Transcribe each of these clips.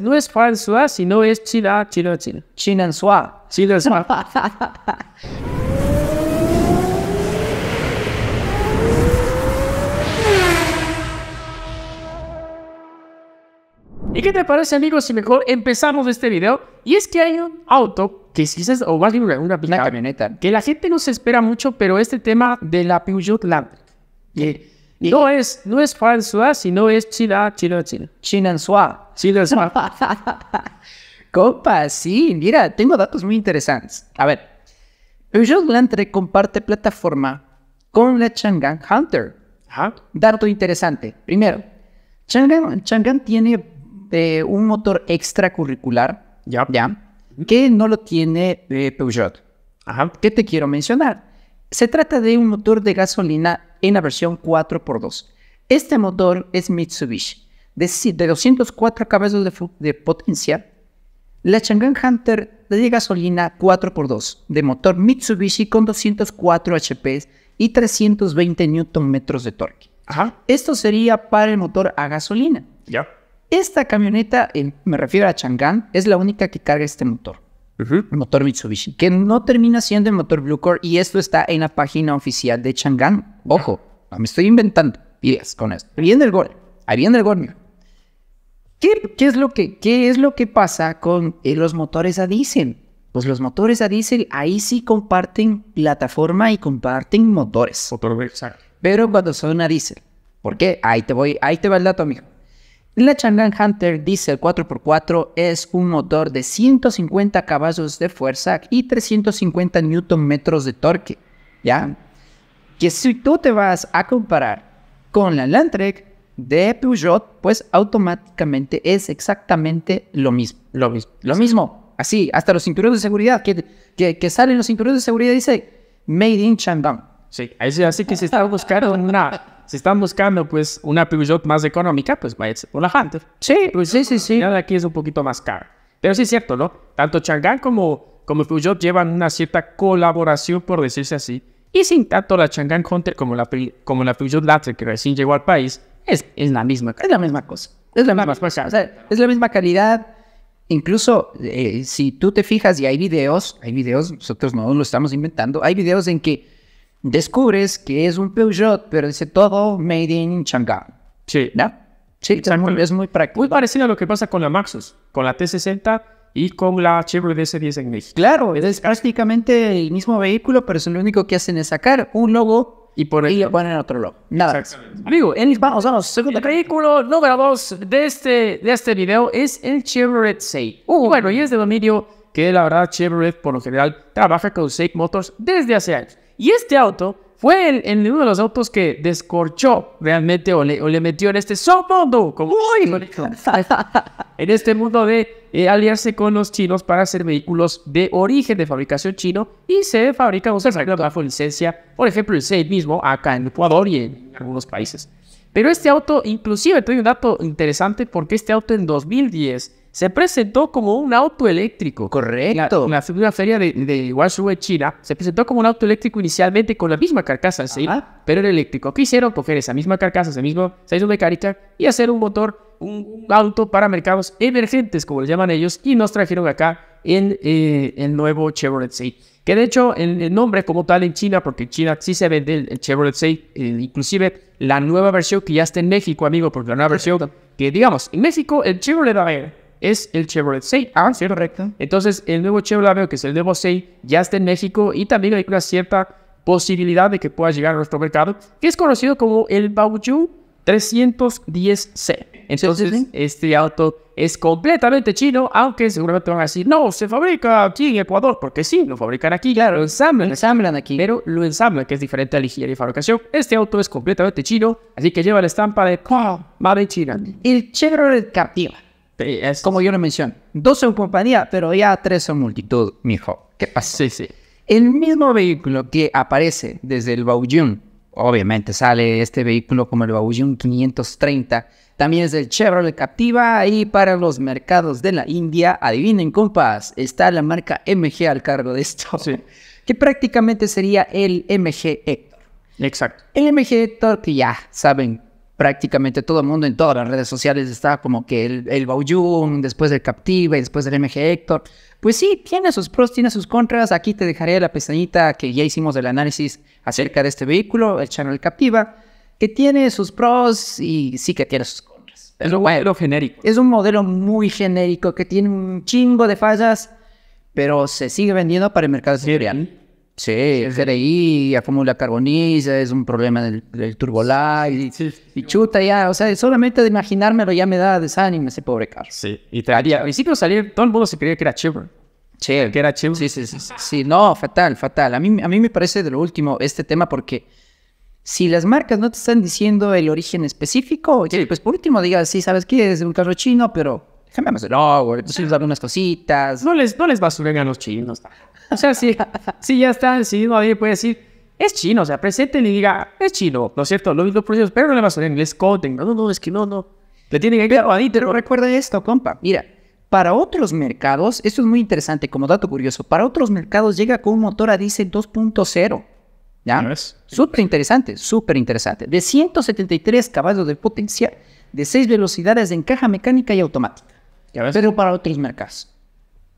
No es François, sino es China, China, China. China Sua. Sua. ¿Y qué te parece, amigos? Si mejor empezamos este video. Y es que hay un auto que es o más bien una, camioneta, que la gente no se espera mucho, pero este tema de la Peugeot Land no es, no es François, ¿ah? sino es China, China, China. China Compa, sí, mira, tengo datos muy interesantes. A ver, Peugeot Lantre comparte plataforma con la Chang'an Hunter. Dato interesante. Primero, Chang'an, tiene eh, un motor extracurricular, ya, que no lo tiene eh, Peugeot. ¿Qué te quiero mencionar? Se trata de un motor de gasolina en la versión 4x2. Este motor es Mitsubishi. De, 204 caballos de, potencia, la Chang'an Hunter de gasolina 4x2 de motor Mitsubishi con 204 HP y 320 Nm de torque. Ajá. Esto sería para el motor a gasolina. Ya. Esta camioneta, me refiero a Chang'an, es la única que carga este motor motor Mitsubishi, que no termina siendo el motor Blue Core y esto está en la página oficial de Chang'an. Ojo, no me estoy inventando ideas con esto. Ahí viene el gol, ahí viene el gol. ¿Qué, qué, es lo que, ¿Qué es lo que pasa con eh, los motores a diésel? Pues los motores a diésel ahí sí comparten plataforma y comparten motores. Motor, Pero cuando son a diésel. ¿Por qué? Ahí te voy, ahí te va el dato, amigo. La Chang'an Hunter Diesel 4x4 es un motor de 150 caballos de fuerza y 350 metros de torque, ¿ya? Que si tú te vas a comparar con la Landtrek de Peugeot, pues automáticamente es exactamente lo mismo, lo mismo, Así, hasta los cinturones de seguridad, que, que, salen los cinturones de seguridad dice Made in Chang'an. Sí, así que se está buscando una si están buscando pues una Peugeot más económica, pues váyanse por la Hunter. Sí, pues sí, sí, sí. Nada aquí es un poquito más cara. Pero sí es cierto, ¿no? Tanto Chang'an como, como Peugeot llevan una cierta colaboración, por decirse así. Y sin tanto la Chang'an Hunter como la, como la Peugeot Latte que recién llegó al país, es, es, la, misma, es la misma cosa. Es la, misma, es la misma calidad. Incluso eh, si tú te fijas y hay videos, hay videos, nosotros no lo estamos inventando, hay videos en que descubres que es un Peugeot, pero dice todo made in Chang'an. Sí. ¿No? Sí, es muy, práctico. Muy parecido a lo que pasa con la Maxus, con la T60 y con la Chevrolet S10 en México. Claro, es prácticamente el mismo vehículo, pero es lo único que hacen es sacar un logo y, por ponen otro logo. Nada Amigo, vamos segundo vehículo número dos de este, de este video es el Chevrolet 6. Uh. bueno, y es de dominio que la verdad Chevrolet por lo general trabaja con Seik Motors desde hace años. Y este auto fue el, uno de los autos que descorchó realmente o le, metió en este submundo, como en este mundo de eh, aliarse con los chinos para hacer vehículos de origen de fabricación chino y se fabrica un bajo licencia, por ejemplo, el 6 mismo acá en Ecuador y en algunos países. Pero este auto, inclusive, tengo un dato interesante porque este auto en 2010 se presentó como un auto eléctrico. Correcto. En la, feria de, de China, se presentó como un auto eléctrico inicialmente con la misma carcasa, ¿sí? pero era eléctrico. Quisieron hicieron? Coger esa misma carcasa, ese mismo de mecánica y hacer un motor, un, auto para mercados emergentes, como le llaman ellos, y nos trajeron acá en eh, el nuevo Chevrolet 6. Que de hecho el, nombre como tal en China, porque en China sí se vende el, Chevrolet 6, eh, inclusive la nueva versión que ya está en México, amigo, porque la nueva versión que digamos, en México el Chevrolet, a ver, es el Chevrolet 6. Ah, sí, correcto. Entonces, el nuevo Chevrolet que es el nuevo 6, ya está en México y también hay una cierta posibilidad de que pueda llegar a nuestro mercado, que es conocido como el Baoyu 310C. Entonces, este auto es completamente chino, aunque seguramente van a decir, no, se fabrica aquí en Ecuador, porque sí, lo fabrican aquí, claro, lo ensamblan. ensamblan aquí. Pero lo ensamblan, que es diferente a la higiene y fabricación. Este auto es completamente chino, así que lleva la estampa de ¡Wow! Made China. El Chevrolet Captiva como yo lo mencioné, dos son compañía, pero ya tres son multitud, mijo. ¿Qué pasa? Sí, sí. El mismo vehículo que aparece desde el Baojun, obviamente sale este vehículo como el Baojun 530, también es el Chevrolet Captiva y para los mercados de la India, adivinen compas, está la marca MG al cargo de esto, sí. que prácticamente sería el MG Hector. Exacto. El MG Hector que ya saben prácticamente todo el mundo en todas las redes sociales está como que el, el Baoyun, después del Captiva y después del MG Héctor. Pues sí, tiene sus pros, tiene sus contras. Aquí te dejaré la pestañita que ya hicimos del análisis acerca de este vehículo, el Channel Captiva, que tiene sus pros y sí que tiene sus contras. Es un modelo genérico. Es un modelo muy genérico que tiene un chingo de fallas, pero se sigue vendiendo para el mercado sectorial. Sí, el la acumula carboniza, es un problema del, del y, chuta ya, o sea, solamente de imaginármelo ya me da desánimo ese pobre carro. Sí, y te haría, al principio salir, todo el mundo se creía que era chévere. Che, que era chévere. Sí, sí, sí, sí, no, fatal, fatal. A mí, a mí me parece de lo último este tema porque si las marcas no te están diciendo el origen específico, pues por último digas, sí, sabes qué? es un carro chino, pero cambiamos el logo, entonces unas cositas. No les, no les basuren a los chinos. O sea, si, ya está decidido, nadie puede decir, es chino, o sea, presenten y diga, es chino, ¿no es cierto? Lo mismo los procesos, pero no le basuren, les coten, no, no, es que no, no. Le tienen que a pero recuerda esto, compa. Mira, para otros mercados, esto es muy interesante como dato curioso, para otros mercados llega con un motor a DC 2.0. ¿Ya? ¿No es? Súper interesante, súper interesante. De 173 caballos de potencia, de 6 velocidades en caja mecánica y automática pero para otras marcas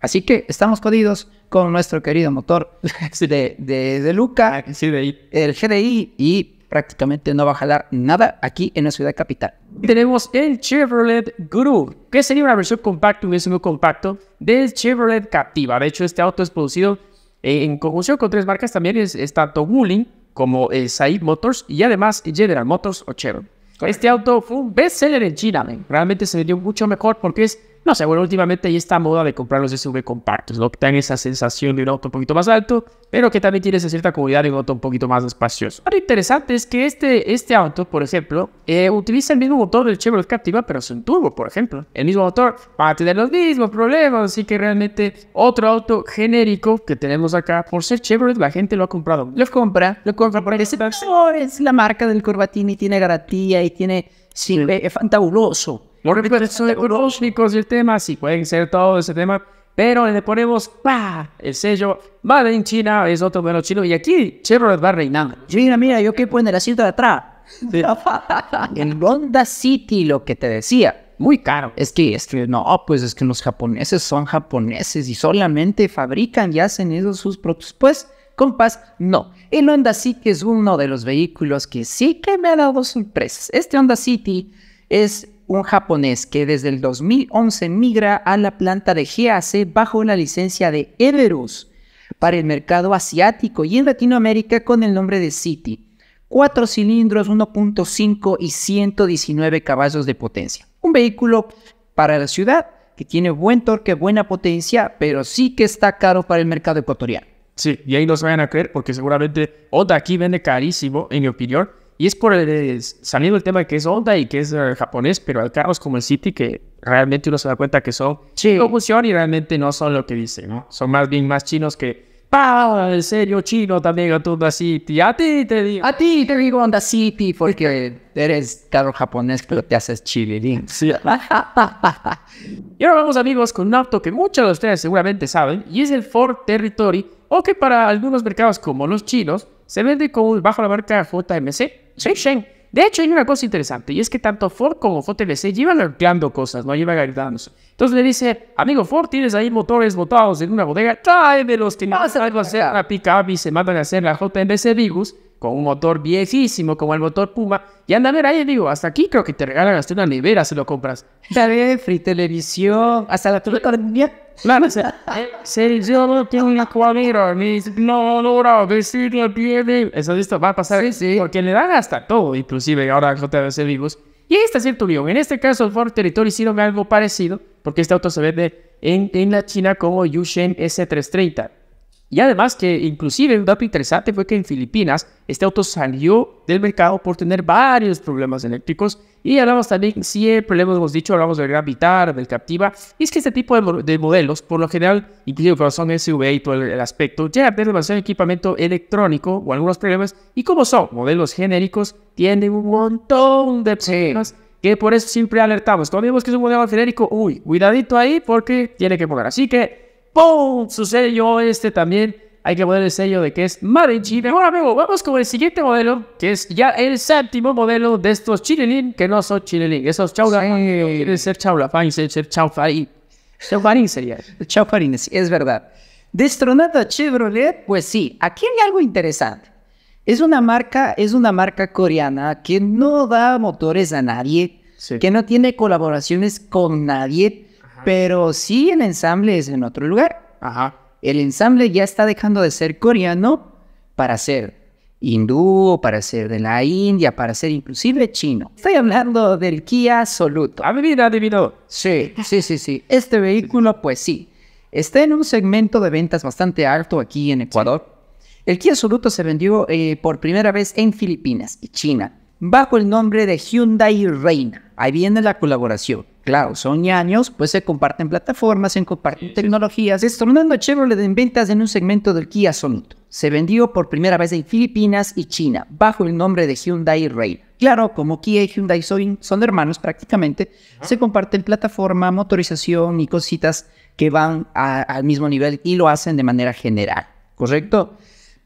Así que estamos jodidos con nuestro querido motor de, de, de Luca, ah, el GDI, y prácticamente no va a jalar nada aquí en la ciudad capital. Tenemos el Chevrolet Guru, que sería una versión compacta, un SUV compacto del Chevrolet Captiva. De hecho, este auto es producido eh, en conjunción con tres marcas también, es, tanto Wuling como eh, Said Motors y además General Motors o Chevrolet. Este auto fue un best seller en China, realmente se vendió mucho mejor porque es no sé, bueno, últimamente hay esta moda de comprar los SUV compactos, ¿no? Que dan esa sensación de un auto un poquito más alto, pero que también tiene esa cierta comodidad de un auto un poquito más espacioso. Lo interesante es que este, este auto, por ejemplo, eh, utiliza el mismo motor del Chevrolet Captiva, pero es un turbo, por ejemplo. El mismo motor va a tener los mismos problemas, así que realmente otro auto genérico que tenemos acá, por ser Chevrolet, la gente lo ha comprado. Lo compra, lo compra por el es la marca del y tiene garantía y tiene... Sí, eh, es fantabuloso los son y el tema, sí pueden ser todo ese tema, pero le ponemos el sello vale en China, es otro bueno chino, y aquí Chevrolet va reinando. Mira, mira, yo qué poner la asiento de atrás. en Honda City, lo que te decía. Muy caro. Es que, es no, pues es que los japoneses son japoneses y solamente fabrican y hacen esos sus productos. Pues, compas, no. El Honda City es uno de los vehículos que sí que me ha dado sorpresas. Este Honda City es un japonés que desde el 2011 migra a la planta de GAC bajo la licencia de Everus para el mercado asiático y en Latinoamérica con el nombre de City. Cuatro cilindros, 1.5 y 119 caballos de potencia. Un vehículo para la ciudad que tiene buen torque, buena potencia, pero sí que está caro para el mercado ecuatoriano. Sí, y ahí se vayan a creer porque seguramente Oda aquí vende carísimo, en mi opinión, y es por el, saliendo el tema que es Honda y que es eh, japonés, pero cabo carros como el City que realmente uno se da cuenta que son confusión y realmente no son lo que dicen, ¿no? Son más bien más chinos que, ¡pah! En serio, chino también, Honda City. A ti te digo. A ti te digo Honda City porque eres carro japonés, pero te haces chililín. y ahora vamos, amigos, con un auto que muchos de ustedes seguramente saben y es el Ford Territory, o que para algunos mercados como los chinos se vende con bajo la marca JMC, De hecho, hay una cosa interesante, y es que tanto Ford como JMC llevan arqueando cosas, no llevan ayudándose. Entonces le dice, amigo Ford, tienes ahí motores botados en una bodega, tráemelos, que no vas a hacer una pick-up se mandan a hacer la JMC Vigus con un motor viejísimo como el motor Puma. Y anda a ver ahí, digo, hasta aquí creo que te regalan hasta una nevera si lo compras. bien, Free Televisión, hasta la de Claro, o sea, el yo no tengo una cuadra ni no vestido pie eso listo, va a pasar. Sí, sí. Porque le dan hasta todo, inclusive ahora JBC vivos. Y ahí está cierto lío. En este caso, Ford Territory hicieron algo parecido, porque este auto se vende en, en la China como Yushen S330. Y además que inclusive un dato interesante fue que en Filipinas este auto salió del mercado por tener varios problemas eléctricos y hablamos también siempre, le hemos dicho, hablamos del Gran Vitar, del Captiva. Y es que este tipo de, modelos, por lo general, inclusive cuando son SUV y todo el, aspecto, ya tener demasiado equipamiento electrónico o algunos problemas. Y como son modelos genéricos, tienen un montón de problemas. que por eso siempre alertamos. Cuando vemos que es un modelo genérico, uy, cuidadito ahí porque tiene que poner. Así que, ¡pum! Sucedió este también hay que poner el sello de que es chile. Mejor amigo, vamos con el siguiente modelo, que es ya el séptimo modelo de estos Chilenin que no son Chilenin. Esos chaulafán sí. quieren ser chaulafán, quieren ser chaufarín. Chaufarín sería. sí, es verdad. Destronada Chevrolet, pues sí, aquí hay algo interesante. Es una marca, es una marca coreana que no da motores a nadie, que no tiene colaboraciones con nadie, pero sí en es en otro lugar. Ajá el ensamble ya está dejando de ser coreano para ser hindú, para ser de la India, para ser inclusive chino. Estoy hablando del Kia Soluto. Adivina, ah, adivino. Sí, sí, sí, sí. Este vehículo, pues sí, está en un segmento de ventas bastante alto aquí en Ecuador. El Kia Soluto se vendió eh, por primera vez en Filipinas y China bajo el nombre de Hyundai Reina. Ahí viene la colaboración claro, son años, pues se comparten plataformas, se comparten tecnologías. es Estornando a Chevrolet en ventas en un segmento del Kia Soluto. Se vendió por primera vez en Filipinas y China, bajo el nombre de Hyundai Rail. Claro, como Kia y Hyundai son, hermanos prácticamente, se comparten plataforma, motorización y cositas que van al mismo nivel y lo hacen de manera general, ¿correcto?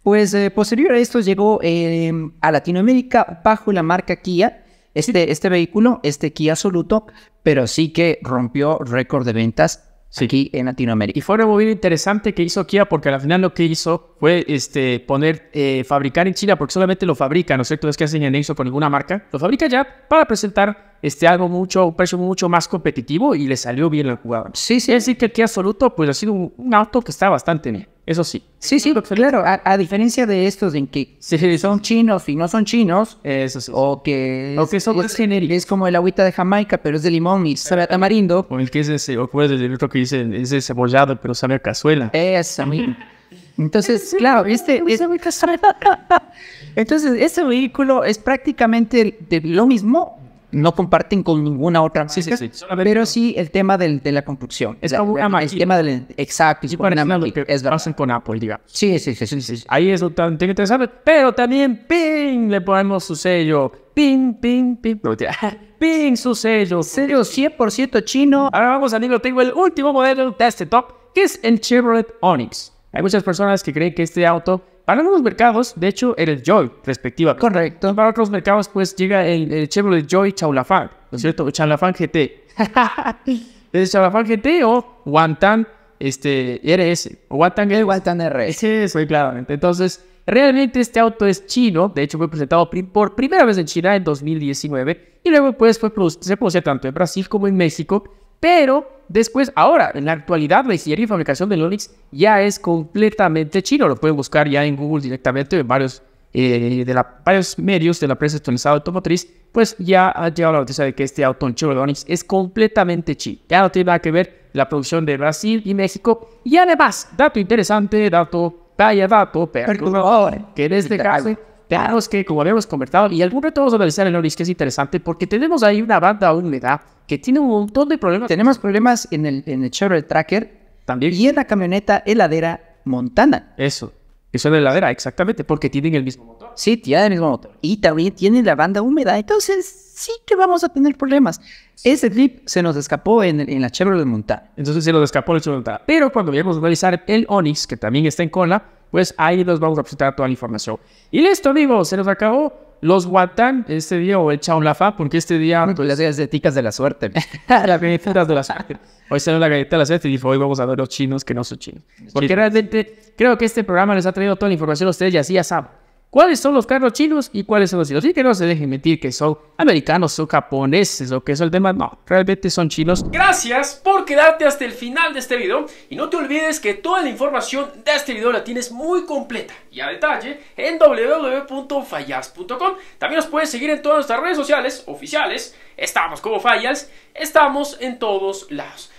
Pues eh, posterior a esto llegó eh, a Latinoamérica bajo la marca Kia este, este vehículo, este Kia Soluto, pero sí que rompió récord de ventas aquí en Latinoamérica. Y fue una movida interesante que hizo Kia porque al final lo que hizo fue este, poner, eh, fabricar en China, porque solamente lo fabrica, ¿no es cierto? Es que hacen en eso con ninguna marca, lo fabrica ya para presentar este, algo mucho, un precio mucho más competitivo y le salió bien la jugador. Sí, sí. Es decir, que el Kia Soluto pues ha sido un auto que está bastante bien. Eso sí. Sí, sí, claro. A, diferencia de estos en que son chinos y no son chinos. Eso O que es, o que es, es como el agüita de Jamaica, pero es de limón y sabe a tamarindo. O el que es ese, o El otro que dice es de cebollado, pero sabe a cazuela. Esa Entonces, claro, este, entonces este vehículo es prácticamente de lo mismo, no comparten con ninguna otra marca, sí, sí, sí. pero sí el tema de la construcción. Es como una el tema del exacto. es verdad. Hacen con Apple, digamos. Sí, sí, sí. sí, Ahí es lo tan interesante, pero también ping le ponemos su sello. Ping, ping, ping. ping su sello. Sello 100% chino. Ahora vamos a lo tengo el último modelo de este top, que es el Chevrolet Onix. Hay muchas personas que creen que este auto para algunos mercados, de hecho, era el Joy, respectiva. Correcto. Para otros mercados, pues llega el, Chevrolet Joy Chaulafan, ¿no es cierto? Chaulafan GT. Es Chaulafan GT o Wantan este, RS. O Wantan, el Wantan RS. Sí, pues, claramente. Entonces, realmente este auto es chino. De hecho, fue presentado por primera vez en China en 2019. Y luego, pues, fue se produce tanto en Brasil como en México pero después, ahora, en la actualidad, la ingeniería y fabricación del Onix ya es completamente chino. Lo pueden buscar ya en Google directamente, en varios, eh, de la, varios medios de la prensa actualizada automotriz, pues ya ha llegado la noticia de que este auto en Onix es completamente chino. Ya no tiene nada que ver la producción de Brasil y México. Y además, dato interesante, dato, vaya dato, que en este caso... veamos que como habíamos comentado, y algún reto vamos a analizar el Onix que es interesante porque tenemos ahí una banda da que tiene un montón de problemas. Tenemos problemas en el, en el Chevrolet Tracker también. y en la camioneta heladera Montana. Eso, eso en la heladera, exactamente, porque tienen el mismo motor. Sí, tienen el mismo motor. Y también tienen la banda húmeda, entonces sí que vamos a tener problemas. Ese clip se nos escapó en, en la Chevrolet Montana. Entonces se nos escapó en la Chevrolet Montana. Pero cuando vayamos a analizar el Onix, que también está en cola, pues ahí nos vamos a presentar toda la información. Y listo, amigos, se nos acabó los Guatán este día o el fa porque este día. Pues, pues, las galletitas de la suerte. las galletitas de la suerte. Hoy salió la galleta de la suerte y dijo: Hoy vamos a ver los chinos que no son chinos. Porque realmente creo que este programa les ha traído toda la información a ustedes y así ya saben cuáles son los carros chinos y cuáles son los chinos. Y que no se dejen mentir que son americanos, O japoneses o que es el tema. No, realmente son chinos. Gracias por quedarte hasta el final de este video. Y no te olvides que toda la información de este video la tienes muy completa y a detalle en www.fallas.com. También nos puedes seguir en todas nuestras redes sociales oficiales. Estamos como Fallas, estamos en todos lados.